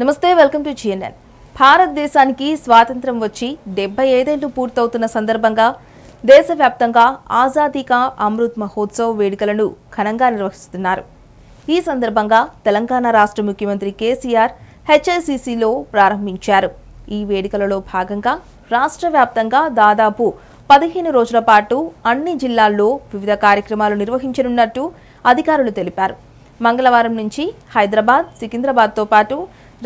నమస్తే welcome to GNN భారతదేశానికి స్వాతంత్రం వచ్చి డెబ్బై ఐదేళ్లు పూర్తవుతున్న సందర్భంగా దేశవ్యాప్తంగా ఆజాదీకా అమృత్ మహోత్సవ్ వేడుకలను ఘనంగా నిర్వహిస్తున్నారు ఈ సందర్భంగా తెలంగాణ రాష్ట్ర ముఖ్యమంత్రి కేసీఆర్ హెచ్ఐసిసిలో ప్రారంభించారు ఈ వేడుకలలో భాగంగా రాష్ట్ర వ్యాప్తంగా దాదాపు పదిహేను రోజుల పాటు అన్ని జిల్లాల్లో వివిధ కార్యక్రమాలు నిర్వహించనున్నట్టు అధికారులు తెలిపారు మంగళవారం నుంచి హైదరాబాద్ సికింద్రాబాద్తో పాటు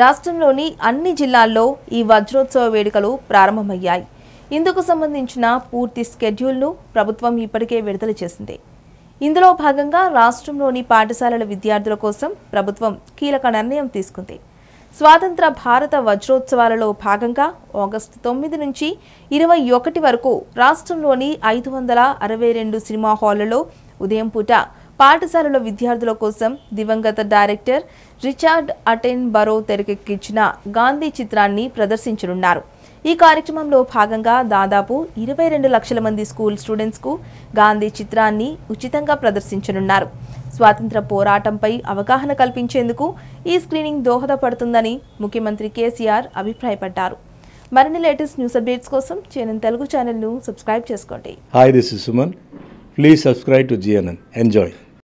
రాష్ట్రంలోని అన్ని జిల్లాల్లో ఈ వజ్రోత్సవ వేడుకలు ప్రారంభమయ్యాయి ఇందుకు సంబంధించిన పూర్తి స్కెడ్యూల్ను ప్రభుత్వం ఇప్పటికే విడుదల చేసింది ఇందులో భాగంగా రాష్ట్రంలోని పాఠశాలల విద్యార్థుల కోసం ప్రభుత్వం కీలక నిర్ణయం తీసుకుంది స్వాతంత్ర భారత వజ్రోత్సవాలలో భాగంగా ఆగస్టు తొమ్మిది నుంచి ఇరవై ఒకటి వరకు రాష్ట్రంలోని ఐదు వందల అరవై రెండు సినిమా హాళ్లలో ఉదయం పూట పాఠశాలలో విద్యార్థుల కోసం దివంగత డైరెక్టర్ రిచార్డ్ అటెన్ బరో తెరకెక్కించిన గాంధీ చిత్రాన్ని ప్రదర్శించనున్నారు ఈ కార్యక్రమంలో భాగంగా దాదాపు ఇరవై రెండు లక్షల మంది స్కూల్ స్టూడెంట్స్కు గాంధీ చిత్రాన్ని ఉచితంగా ప్రదర్శించనున్నారు స్వాతంత్ర పోరాటంపై అవగాహన కల్పించేందుకు ఈ స్క్రీనింగ్ దోహదపడుతుందని ముఖ్యమంత్రి కేసీఆర్ అభిప్రాయపడ్డారు మరిన్ని లేటెస్ట్ న్యూస్ అప్డేట్స్ కోసం జిఎన్ఎన్ తెలుగు ఛానల్ను సబ్స్క్రైబ్ చేసుకోండి hi this is Suman please subscribe to GNN enjoy